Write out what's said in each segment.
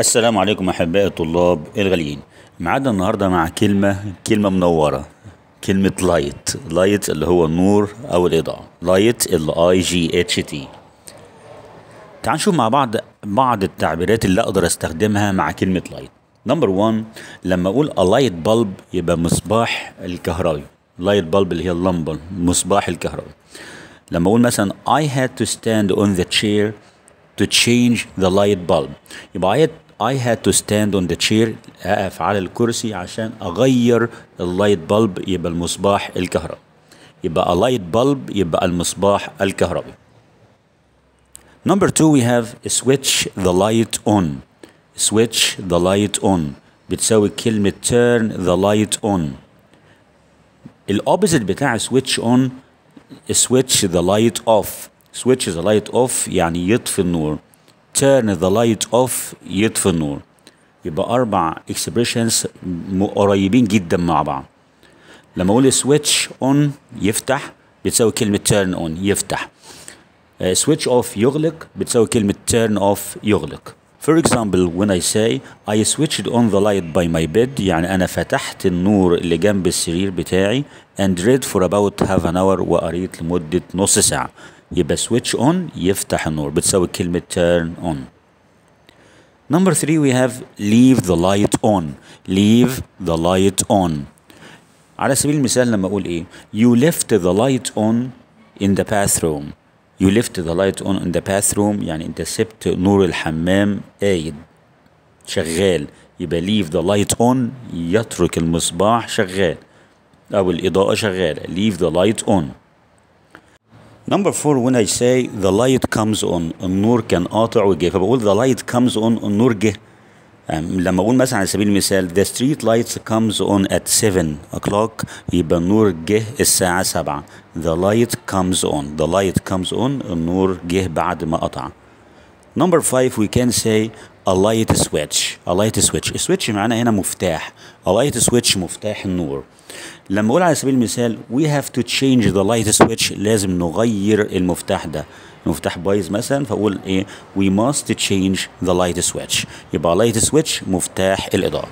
السلام عليكم احبائي الطلاب الغاليين معانا النهارده مع كلمه كلمه منوره كلمه لايت لايت اللي هو النور او الاضاءه لايت ال اي جي اتش تي تعال نشوف مع بعض بعض التعبيرات اللي اقدر استخدمها مع كلمه لايت نمبر 1 لما اقول لايت بلب يبقى مصباح الكهربي لايت بلب اللي هي اللمبه مصباح الكهربي لما اقول مثلا I had to stand on the chair to change the light bulb يبقى I had I had to stand on the chair أقف على الكرسي عشان أغير اللايت بلب يبقى المصباح الكهربي يبقى اللايت بلب يبقى المصباح الكهربي Number two we have switch the light on switch the light on بتساوي كلمة turn the light on الأوبزيت بتاع switch on switch the light off switch the light off يعني يطفي النور turn the light off يطفي النور يبقى أربع expressions قريبين جدا مع بعض لما أقول switch on يفتح بتساوي كلمة turn on يفتح switch off يغلق بتساوي كلمة turn off يغلق For example when I say I switched on the light by my bed يعني أنا فتحت النور اللي جنب السرير بتاعي and read for about half an hour وقريت لمدة نص ساعة يبقى switch on يفتح النور بتساوي كلمة turn on number three we have leave the light on leave the light on على سبيل المثال لما أقول إيه you left the light on in the bathroom you left the light on in the bathroom يعني أنت سبت نور الحمام قايد شغال يبقى leave the light on يترك المصباح شغال أو الإضاءة شغالة leave the light on Number four, when I say the light comes on, النور كان قاطع وجه فبقول the light comes on, النور جه لما اقول مثلا على سبيل المثال the street lights comes on at 7 o'clock يبقى النور جه الساعة 7 the light comes on the light comes on النور جه بعد ما قطع number 5 we can say اللايت سويتش اللايت سويتش السويتش معانا هنا مفتاح اللايت سويتش مفتاح النور لما اقول على سبيل المثال وي هاف تو تشينج ذا لايت سويتش لازم نغير المفتاح ده المفتاح بايظ مثلا فاقول ايه وي ماست تشينج ذا لايت سويتش يبقى لايت سويتش مفتاح الاضاءه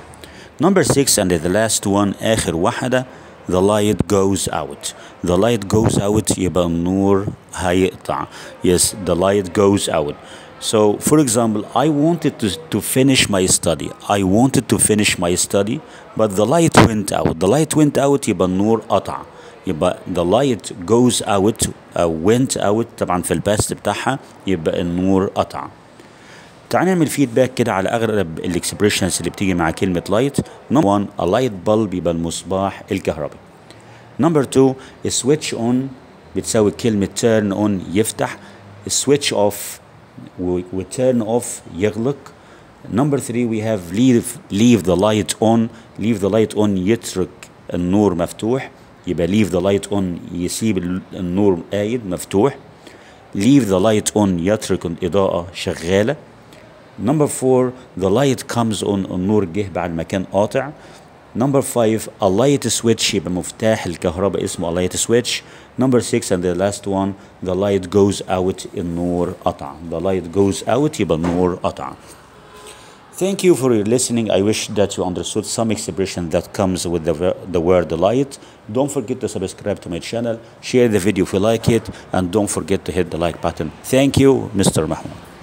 نمبر 6 اند ذا لاست وان اخر واحده the light goes out the light goes out يبقى النور هيقطع yes the light goes out So, for example, I wanted to, to finish my study. I wanted to finish my study, but the light went out. The light went out, يبقى النور قطع. يبقى the light goes out, uh, went out طبعا في الباست بتاعها يبقى النور قطع. تعال نعمل فيدباك كده على اغلب الاكسبريشنز اللي بتيجي مع كلمة light. Number 1 a light bulb يبقى المصباح الكهربي Number 2 a switch on بتساوي كلمة turn on يفتح A switch off وتيرن اوف يغلق نمبر 3 وي هاف ليف ليف ذا لايت اون ليف ذا لايت اون يترك النور مفتوح يبقى ليف ذا لايت اون يسيب النور قايد مفتوح leave the light on يترك الإضاءة شغالة number four the light comes on النور جه بعد ما كان قاطع Number 5 a light switch يبقى مفتاح الكهرباء اسمه a light switch Number 6 and the last one the light goes out النور قطع the light goes out يبقى النور قطع Thank you for your listening. I wish that you understood some expression that comes with the, the word light. Don't forget to subscribe to my channel, share the video if you like it, and don't forget to hit the like button. Thank you, Mr. Mahmoud.